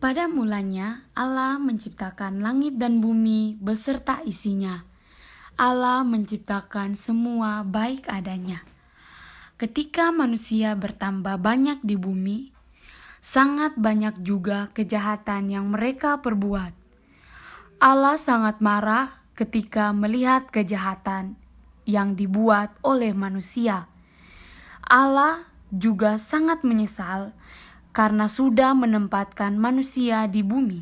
Pada mulanya Allah menciptakan langit dan bumi beserta isinya. Allah menciptakan semua baik adanya. Ketika manusia bertambah banyak di bumi, sangat banyak juga kejahatan yang mereka perbuat. Allah sangat marah ketika melihat kejahatan yang dibuat oleh manusia. Allah juga sangat menyesal karena sudah menempatkan manusia di bumi.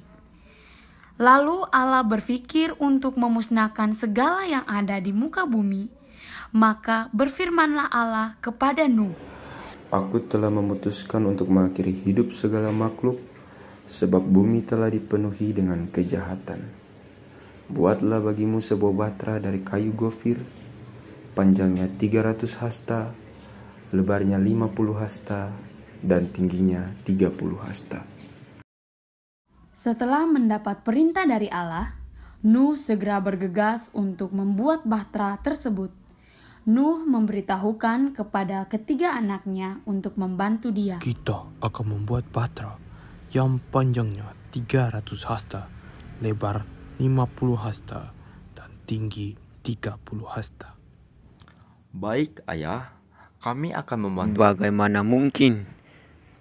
Lalu Allah berpikir untuk memusnahkan segala yang ada di muka bumi, maka berfirmanlah Allah kepada Nuh. Aku telah memutuskan untuk mengakhiri hidup segala makhluk, sebab bumi telah dipenuhi dengan kejahatan. Buatlah bagimu sebuah batra dari kayu gofir, panjangnya 300 hasta, lebarnya 50 hasta, dan tingginya 30 hasta. Setelah mendapat perintah dari Allah, Nuh segera bergegas untuk membuat bahtera tersebut. Nuh memberitahukan kepada ketiga anaknya untuk membantu dia. Kita akan membuat bahtera yang panjangnya 300 hasta, lebar 50 hasta, dan tinggi 30 hasta. Baik, Ayah. Kami akan membantu. Bagaimana mungkin?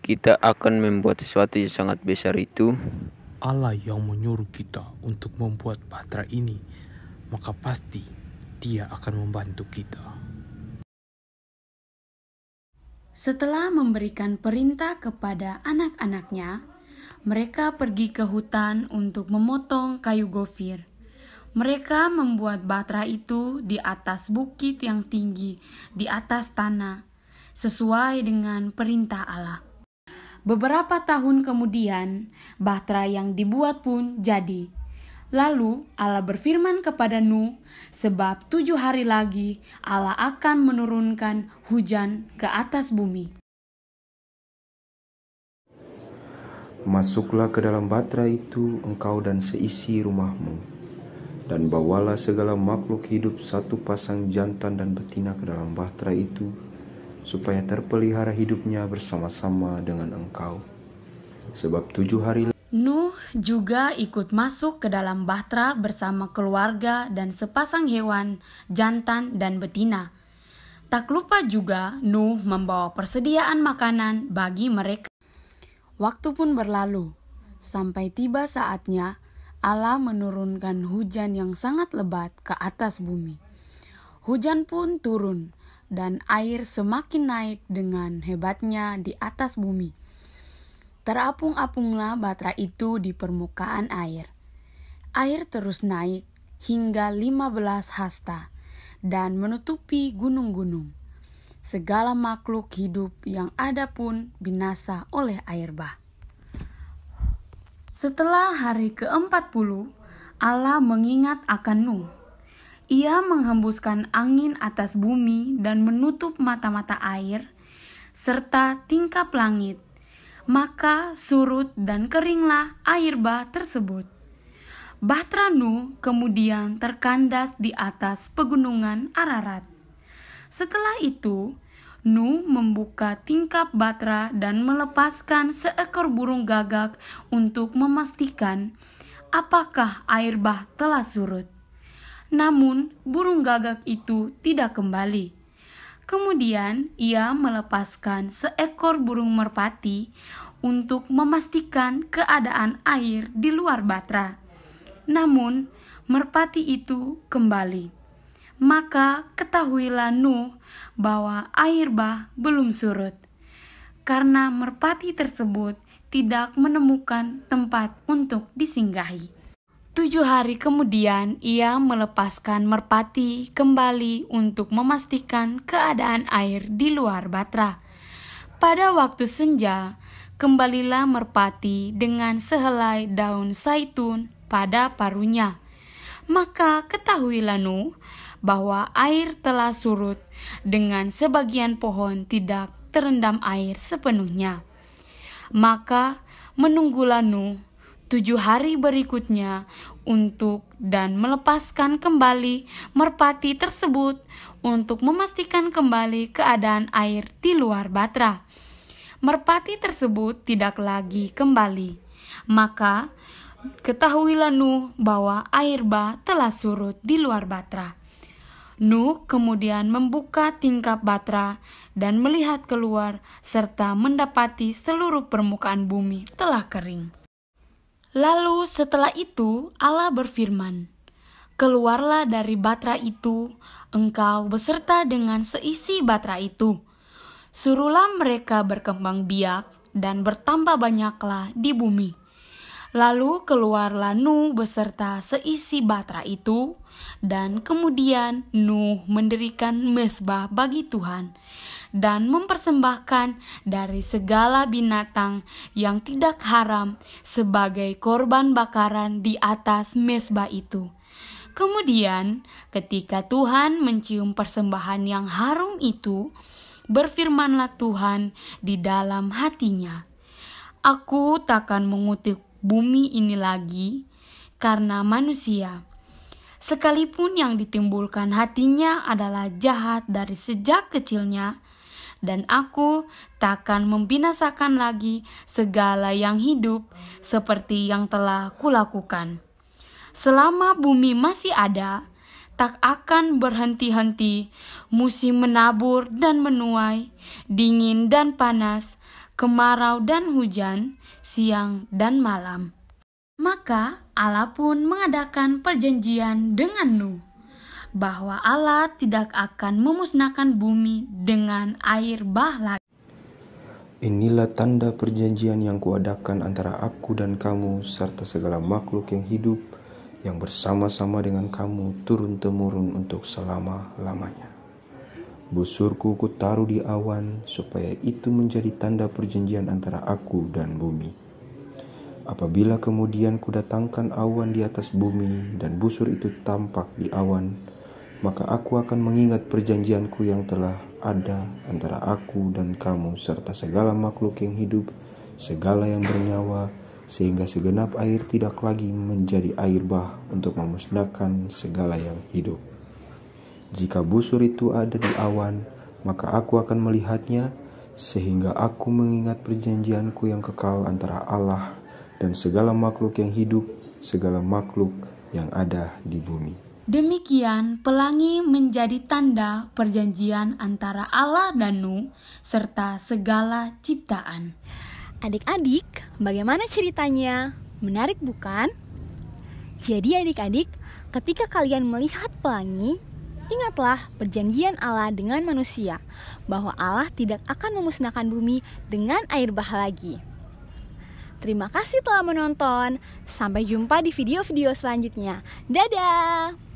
kita akan membuat sesuatu yang sangat besar itu? Allah yang menyuruh kita untuk membuat bahtera ini, maka pasti dia akan membantu kita. Setelah memberikan perintah kepada anak-anaknya, mereka pergi ke hutan untuk memotong kayu gofir. Mereka membuat batra itu di atas bukit yang tinggi, di atas tanah, sesuai dengan perintah Allah. Beberapa tahun kemudian, bahtera yang dibuat pun jadi. Lalu Allah berfirman kepada Nuh, sebab tujuh hari lagi Allah akan menurunkan hujan ke atas bumi. Masuklah ke dalam batra itu engkau dan seisi rumahmu. Dan bawalah segala makhluk hidup satu pasang jantan dan betina ke dalam batra itu supaya terpelihara hidupnya bersama-sama dengan engkau. Sebab tujuh hari Nuh juga ikut masuk ke dalam bahtera bersama keluarga dan sepasang hewan, jantan dan betina. Tak lupa juga Nuh membawa persediaan makanan bagi mereka. Waktu pun berlalu, sampai tiba saatnya Allah menurunkan hujan yang sangat lebat ke atas bumi. Hujan pun turun, dan air semakin naik dengan hebatnya di atas bumi. Terapung-apunglah batra itu di permukaan air. Air terus naik hingga 15 hasta dan menutupi gunung-gunung. Segala makhluk hidup yang ada pun binasa oleh air bah. Setelah hari ke-40, Allah mengingat akan Nuh ia menghembuskan angin atas bumi dan menutup mata-mata air, serta tingkap langit. Maka surut dan keringlah air bah tersebut. Bahtranu kemudian terkandas di atas pegunungan Ararat. Setelah itu, Nu membuka tingkap batra dan melepaskan seekor burung gagak untuk memastikan apakah air bah telah surut. Namun, burung gagak itu tidak kembali. Kemudian, ia melepaskan seekor burung merpati untuk memastikan keadaan air di luar batra. Namun, merpati itu kembali. Maka ketahuilah Nuh bahwa air bah belum surut. Karena merpati tersebut tidak menemukan tempat untuk disinggahi. Tujuh hari kemudian, ia melepaskan merpati kembali untuk memastikan keadaan air di luar batra. Pada waktu senja, kembalilah merpati dengan sehelai daun saitun pada parunya. Maka ketahuilah Nuh bahwa air telah surut dengan sebagian pohon tidak terendam air sepenuhnya. Maka menunggulah Nuh tujuh hari berikutnya untuk dan melepaskan kembali merpati tersebut untuk memastikan kembali keadaan air di luar batra. Merpati tersebut tidak lagi kembali. Maka ketahuilah Nuh bahwa air bah telah surut di luar batra. Nuh kemudian membuka tingkap batra dan melihat keluar serta mendapati seluruh permukaan bumi telah kering. Lalu setelah itu Allah berfirman, Keluarlah dari batra itu, engkau beserta dengan seisi batra itu. Suruhlah mereka berkembang biak dan bertambah banyaklah di bumi. Lalu keluarlah Nuh beserta seisi batra itu, dan kemudian Nuh mendirikan mesbah bagi Tuhan dan mempersembahkan dari segala binatang yang tidak haram sebagai korban bakaran di atas mesbah itu. Kemudian, ketika Tuhan mencium persembahan yang harum itu, berfirmanlah Tuhan di dalam hatinya, "Aku takkan mengutip bumi ini lagi karena manusia." sekalipun yang ditimbulkan hatinya adalah jahat dari sejak kecilnya, dan aku takkan membinasakan lagi segala yang hidup seperti yang telah kulakukan. Selama bumi masih ada, tak akan berhenti-henti musim menabur dan menuai, dingin dan panas, kemarau dan hujan, siang dan malam. Maka Allah pun mengadakan perjanjian dengan Nuh bahwa Allah tidak akan memusnahkan bumi dengan air bah lagi. Inilah tanda perjanjian yang kuadakan antara aku dan kamu serta segala makhluk yang hidup yang bersama-sama dengan kamu turun-temurun untuk selama-lamanya. Busurku ku taruh di awan supaya itu menjadi tanda perjanjian antara aku dan bumi. Apabila kemudian kudatangkan awan di atas bumi dan busur itu tampak di awan, maka aku akan mengingat perjanjianku yang telah ada antara aku dan kamu serta segala makhluk yang hidup, segala yang bernyawa, sehingga segenap air tidak lagi menjadi air bah untuk memusnahkan segala yang hidup. Jika busur itu ada di awan, maka aku akan melihatnya sehingga aku mengingat perjanjianku yang kekal antara Allah dan segala makhluk yang hidup, segala makhluk yang ada di bumi. Demikian pelangi menjadi tanda perjanjian antara Allah dan Nuh serta segala ciptaan. Adik-adik, bagaimana ceritanya? Menarik bukan? Jadi adik-adik, ketika kalian melihat pelangi, ingatlah perjanjian Allah dengan manusia bahwa Allah tidak akan memusnahkan bumi dengan air bah lagi. Terima kasih telah menonton. Sampai jumpa di video-video selanjutnya. Dadah!